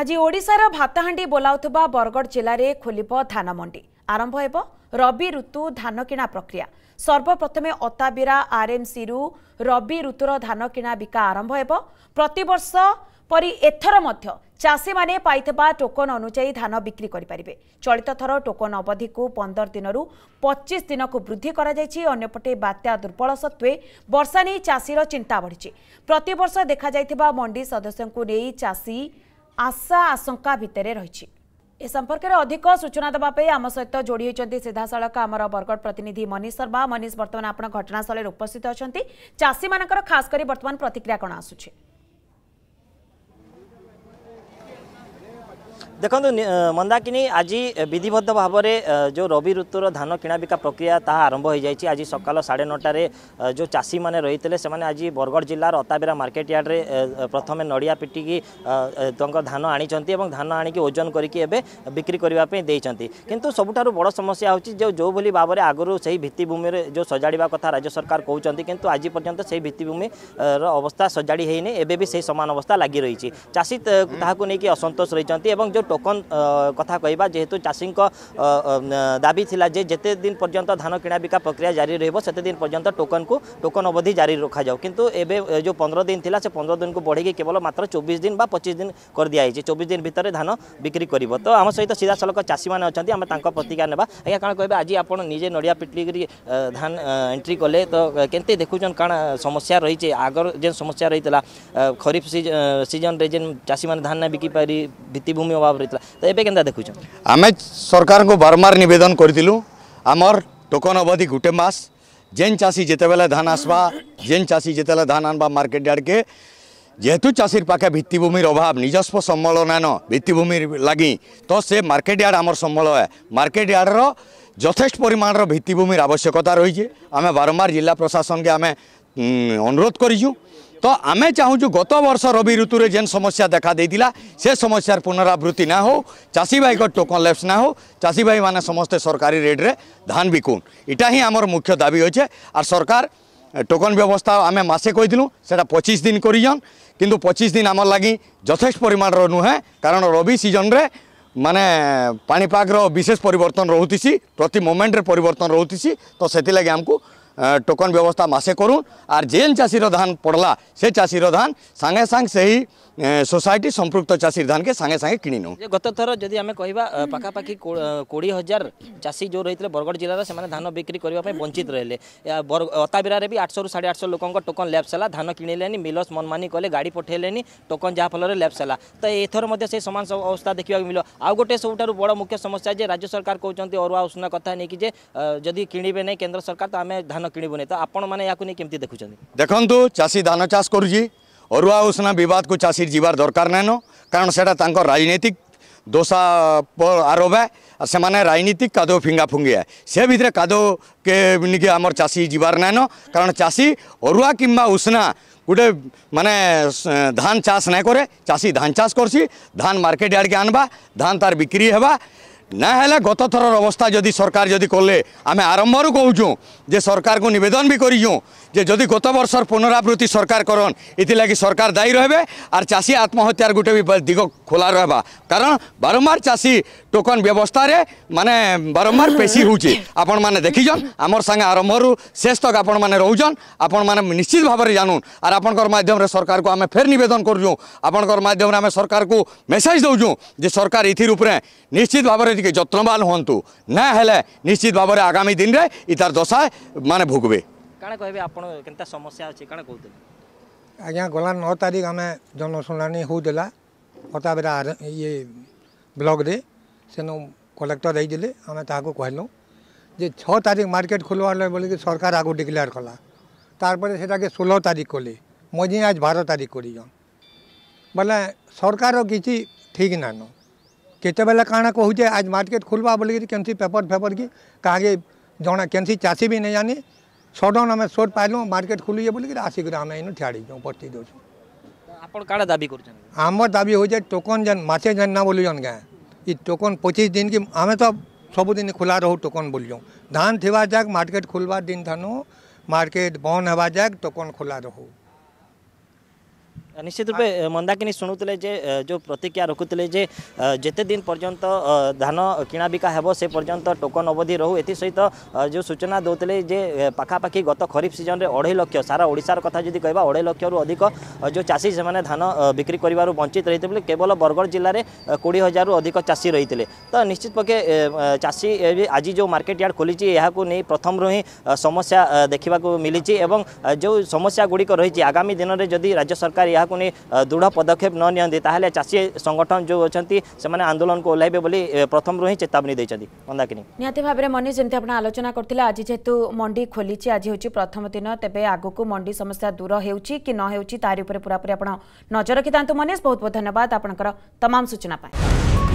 ଆଜି ଓଡ଼ିଶାର ଭାତହାଣ୍ଡି ବୋଲାଉଥିବା ବରଗଡ଼ ଜିଲ୍ଲାରେ ଖୋଲିବ ଧାନମଣ୍ଡି ଆରମ୍ଭ ହେବ ରବି ଋତୁ ଧାନ କିଣା ପ୍ରକ୍ରିୟା ସର୍ବପ୍ରଥମେ ଅତାବିରା ଆର୍ଏମ୍ସିରୁ ରବି ଋତୁର ଧାନ କିଣା ବିକା ଆରମ୍ଭ ହେବ ପ୍ରତିବର୍ଷ ପରି ଏଥର ମଧ୍ୟ ଚାଷୀମାନେ ପାଇଥିବା ଟୋକନ ଅନୁଯାୟୀ ଧାନ ବିକ୍ରି କରିପାରିବେ ଚଳିତ ଥର ଟୋକନ ଅବଧିକୁ ପନ୍ଦର ଦିନରୁ ପଚିଶ ଦିନକୁ ବୃଦ୍ଧି କରାଯାଇଛି ଅନ୍ୟପଟେ ବାତ୍ୟା ଦୁର୍ବଳ ସତ୍ତ୍ୱେ ବର୍ଷା ନେଇ ଚାଷୀର ଚିନ୍ତା ବଢ଼ିଛି ପ୍ରତିବର୍ଷ ଦେଖାଯାଇଥିବା ମଣ୍ଡି ସଦସ୍ୟଙ୍କୁ ନେଇ ଚାଷୀ आशा आशंका भित्र अधिक सूचना दबाई आम सहित सड़क सिधासम्म बरगड प्रतिनिधि मनीष शर्मा बर्तमान बर्त घटनास्थल उपस्थित अहिले चासी म खासकरी बर्तन प्रतिक्रिया कहाँ आसु ଦେଖନ୍ତୁ ମନ୍ଦାକିନୀ ଆଜି ବିଧିବଦ୍ଧ ଭାବରେ ଯେଉଁ ରବି ଋତୁର ଧାନ କିଣାବିକା ପ୍ରକ୍ରିୟା ତାହା ଆରମ୍ଭ ହୋଇଯାଇଛି ଆଜି ସକାଳ ସାଢ଼େ ନଅଟାରେ ଯେଉଁ ଚାଷୀମାନେ ରହିଥିଲେ ସେମାନେ ଆଜି ବରଗଡ଼ ଜିଲ୍ଲାର ଅତାବିରା ମାର୍କେଟ ୟାର୍ଡ଼ରେ ପ୍ରଥମେ ନଡ଼ିଆ ପିଟିକି ତାଙ୍କ ଧାନ ଆଣିଛନ୍ତି ଏବଂ ଧାନ ଆଣିକି ଓଜନ କରିକି ଏବେ ବିକ୍ରି କରିବା ପାଇଁ ଦେଇଛନ୍ତି କିନ୍ତୁ ସବୁଠାରୁ ବଡ଼ ସମସ୍ୟା ହେଉଛି ଯେଉଁ ଯେଉଁଭଳି ଭାବରେ ଆଗରୁ ସେହି ଭିତ୍ତିଭୂମିରେ ଯେଉଁ ସଜାଡ଼ିବା କଥା ରାଜ୍ୟ ସରକାର କହୁଛନ୍ତି କିନ୍ତୁ ଆଜି ପର୍ଯ୍ୟନ୍ତ ସେହି ଭିତ୍ତିଭୂମିର ଅବସ୍ଥା ସଜାଡ଼ି ହୋଇନି ଏବେ ବି ସେହି ସମାନ ଅବସ୍ଥା ଲାଗି ରହିଛି ଚାଷୀ ତାହାକୁ ନେଇକି ଅସନ୍ତୋଷ ରହିଛନ୍ତି ଏବଂ ଯେଉଁ ଟୋକନ୍ କଥା କହିବା ଯେହେତୁ ଚାଷୀଙ୍କ ଦାବି ଥିଲା ଯେ ଯେତେ ଦିନ ପର୍ଯ୍ୟନ୍ତ ଧାନ କିଣାବିକା ପ୍ରକ୍ରିୟା ଜାରି ରହିବ ସେତେ ଦିନ ପର୍ଯ୍ୟନ୍ତ ଟୋକନ୍କୁ ଟୋକନ୍ ଅବଧି ଜାରି ରଖାଯାଉ କିନ୍ତୁ ଏବେ ଯେଉଁ ପନ୍ଦର ଦିନ ଥିଲା ସେ ପନ୍ଦର ଦିନକୁ ବଢ଼ିକି କେବଳ ମାତ୍ର ଚବିଶ ଦିନ ବା ପଚିଶ ଦିନ କରିଦିଆଯାଇଛି ଚବିଶ ଦିନ ଭିତରେ ଧାନ ବିକ୍ରି କରିବ ତ ଆମ ସହିତ ସିଧାସଳଖ ଚାଷୀମାନେ ଅଛନ୍ତି ଆମେ ତାଙ୍କ ପ୍ରତିକ୍ରିୟା ନେବା ଆଜ୍ଞା କ'ଣ କହିବେ ଆଜି ଆପଣ ନିଜେ ନଡ଼ିଆ ପିଟିକିରି ଧାନ ଏଣ୍ଟ୍ରି କଲେ ତ କେମିତି ଦେଖୁଛନ୍ କାଣା ସମସ୍ୟା ରହିଛି ଆଗର ଯେନ୍ ସମସ୍ୟା ରହିଥିଲା ଖରିଫ ସିଜନରେ ଯେନ୍ ଚାଷୀମାନେ ଧାନ ନା ବିକି ପାରି ଭିତ୍ତିଭୂମି ଅଭାବ ରହିଥିଲା ତ ଏବେ କେନ୍ତା ଦେଖୁଛ ଆମେ ସରକାରଙ୍କୁ ବାରମ୍ବାର ନିବେଦନ କରିଥିଲୁ ଆମର ଟୋକନ୍ ଅବଧି ଗୋଟେ ମାସ ଯେନ୍ ଚାଷୀ ଯେତେବେଳେ ଧାନ ଆସବା ଯେନ୍ ଚାଷୀ ଯେତେବେଳେ ଧାନ ଆନବା ମାର୍କେଟ ଆଡ଼କେ ଯେହେତୁ ଚାଷୀର ପାଖେ ଭିତ୍ତିଭୂମିର ଅଭାବ ନିଜସ୍ୱ ସମ୍ବଳ ନାନ ଭିତ୍ତିଭୂମି ଲାଗି ତ ସେ ମାର୍କେଟ ୟାର୍ଡ଼ ଆମର ସମ୍ବଳ ହେ ମାର୍କେଟ ୟାର୍ଡ଼ର ଯଥେଷ୍ଟ ପରିମାଣର ଭିତ୍ତିଭୂମିର ଆବଶ୍ୟକତା ରହିଛି ଆମେ ବାରମ୍ବାର ଜିଲ୍ଲା ପ୍ରଶାସନକେ ଆମେ ଅନୁରୋଧ କରିଛୁ ତ ଆମେ ଚାହୁଁଛୁ ଗତ ବର୍ଷ ରବି ଋତୁରେ ଯେନ୍ ସମସ୍ୟା ଦେଖାଦେଇଥିଲା ସେ ସମସ୍ୟାର ପୁନରାବୃତ୍ତି ନା ହେଉ ଚାଷୀ ଭାଇଙ୍କ ଟୋକନ୍ ଲେପ୍ସ ନା ହେଉ ଚାଷୀ ଭାଇମାନେ ସମସ୍ତେ ସରକାରୀ ରେଟ୍ରେ ଧାନ ବିକୁନ୍ ଇଟା ହିଁ ଆମର ମୁଖ୍ୟ ଦାବି ଅଛେ ଆର୍ ସରକାର ଟୋକନ୍ ବ୍ୟବସ୍ଥା ଆମେ ମାସେ କହିଥିଲୁ ସେଇଟା ପଚିଶ ଦିନ କରିଛନ୍ କିନ୍ତୁ ପଚିଶ ଦିନ ଆମର ଲାଗି ଯଥେଷ୍ଟ ପରିମାଣର ନୁହେଁ କାରଣ ରବି ସିଜନ୍ରେ ମାନେ ପାଣିପାଗର ବିଶେଷ ପରିବର୍ତ୍ତନ ରହୁଥିସି ପ୍ରତି ମୋମେଣ୍ଟରେ ପରିବର୍ତ୍ତନ ରହୁଥିସି ତ ସେଥିଲାଗି ଆମକୁ टोकन व्यवस्था मासे करूँ आर जेन चाषी धान पड़ला से चाषी धान सांगे सांग से ही सोसाइटी संपुक्त चाषी धान के सांगे सांगे किणी नौ गत थर जब आम कह पाखापाखि कोड़ी हजार चाषी जो रही है बरगढ़ जिले से धान बिक्री करने वंचित रे अताबीर भी आठ सौ साढ़े आठ सौ लोकों टोकन लैब्स है धान कि मिलस मनमानी कले गाड़ी पठेले टोकन जहाँ फल लैप्स है तो एथर मैं सामान अवस्था देखा मिल आउ गोटे सब बड़ मुख्य समस्या जे राज्य सरकार कहते अरुआ उष्ण कथ नहीं कि जदि किणवे नहीं केन्द्र सरकार तो आम धान किणबुन आपने देखुं देखो चाषी धान चाष कर अरुआ उष्णा बिवाद को चाषी जीवार दरकार नाइन कारण से राजनीतिक दोसा आरोप है से राजनीतिक कादो फिंगा फुंगिया से भितर कादो के निके आम चाषी जीवार नाइन कारण चाषी अरुआ किंबा उष्णा गोटे मान धान चाष ना कैसी धान चाष करसी धान मार्केट आड़के आनवा धान तार बिक्री है না হলে গত থরর অবস্থা যদি সরকার যদি কলে আমি আরম্ভর কৌছু যে সরকারকে নিবেদন বি করিছু যে যদি গত বর্ষর পুনরাবৃত্তি সরকার করন এলাগি সরকার দায়ী রহবে আর চাষী আত্মহত্যার গোটে বি দিগ খোলা রহবা কারণ বারম্বার চাষী টোকন ব্যবস্থার মানে বারম্বার পেশি হচ্ছে আপন মানে দেখিছন আমার সাংে আরম্ভরু শেষ তক আপন মানে রোজন আপন মানে নিশ্চিত ভাবে জানুন আর আপনার মাধ্যমে সরকার আমি ফের নিবেদন করছু আপনার মাধ্যমে আমি সরকার মেসেজ দৌছু যে সরকার এর উপরে নিশ্চিত ভাবে টিকি যত্নবান হুম না হলে নিশ্চিত ভাবে আগামী দিনে ইতার দশা মানে ভুগবে কাণ কহবে আপনার সমস্যা আছে কাণ কৌলে আজ্ঞা গলা ন তারিখ আমি জনশুনানি হোলা पटाबेरा ये ब्लक सेनु कलेक्टर आईदे आम ताकू कहलु जे छः तारिख मार्केट खोलवा बोल सरकार आगे डिक्लेयर कला तारे से षोलह तारिख कले मजे आज बार तारिख कर बोले सरकार किसी ठीक नानु केत कहे आज मार्केट खोलवा बोल के पेपर फेपर की कह जना के चाषी भी नहीं जानी सडन आम सोर पालू मार्केट खुलिए बोल आसिक आम इन ठिया उपस्थित हो ଆପଣ କାଣା ଦାବି କରୁଛନ୍ତି ଆମର ଦାବି ହଉଛେ ଟୋକନ୍ ଯେନ୍ ମାସେ ଯେନ୍ ନା ବୋଲୁଛନ୍ କାଁ ଇ ଟୋକନ୍ ପଚିଶ ଦିନ କି ଆମେ ତ ସବୁଦିନ ଖୋଲା ରହୁ ଟୋକନ୍ ବୋଲୁଛୁଁ ଧାନ ଥିବା ଯାକ ମାର୍କେଟ ଖୋଲବା ଦିନ ଠାନୁ ମାର୍କେଟ ବନ୍ଦ ହେବା ଯାକ ଟୋକନ୍ ଖୋଲା ରହୁ নিশ্চিত রূপে মন্দাকিনী শুণুলে যে যে প্রতিক্রিয়া রখুলে যে যেতে দিন পর্যন্ত ধান কিণা বিকা হব সে পর্যন্ত টোকন অবধি রহু এসহিত যে সূচনা দেলে যে পাখাপাখি গত খরিফ সিজনরে অঢ়াই লক্ষ সারা ওড়শার কথা যদি কহা অঢ়াই লক্ষর অধিক যে চাষী সে ধান বিক্রি করবার বঞ্চিত রয়েছে বলে কেবল বরগড় জেলার কোড়ি হাজার অধিক চাষী রয়েছে তো নিশ্চিত পক্ষে চাষী আজ যে মার্কেট ইয়ার্ড খোলিছে এই প্রথম হি সমস্যা দেখা মিলিছে এবং যে সমস্যাগুড়ি রয়েছে আগামী দিনের যদি রাজ্য সরকার ତାହାକୁ ନେଇ ଦୃଢ଼ ପଦକ୍ଷେପ ନ ନିଅନ୍ତି ତାହେଲେ ଚାଷୀ ସଂଗଠନ ଯେଉଁ ଅଛନ୍ତି ସେମାନେ ଆନ୍ଦୋଳନକୁ ଓହ୍ଲାଇବେ ବୋଲି ପ୍ରଥମରୁ ହିଁ ଚେତାବନୀ ଦେଇଛନ୍ତି ମନ୍ଦାକିନୀ ନିହାତି ଭାବରେ ମନୀଷ ଯେମିତି ଆପଣ ଆଲୋଚନା କରିଥିଲେ ଆଜି ଯେହେତୁ ମଣ୍ଡି ଖୋଲିଛି ଆଜି ହେଉଛି ପ୍ରଥମ ଦିନ ତେବେ ଆଗକୁ ମଣ୍ଡି ସମସ୍ୟା ଦୂର ହେଉଛି କି ନ ହେଉଛି ତାହାରି ଉପରେ ପୁରାପୁରି ଆପଣ ନଜର ରଖିଥାନ୍ତୁ ମନୀଷ ବହୁତ ବହୁତ ଧନ୍ୟବାଦ ଆପଣଙ୍କର ତମାମ ସୂଚନା ପାଇଁ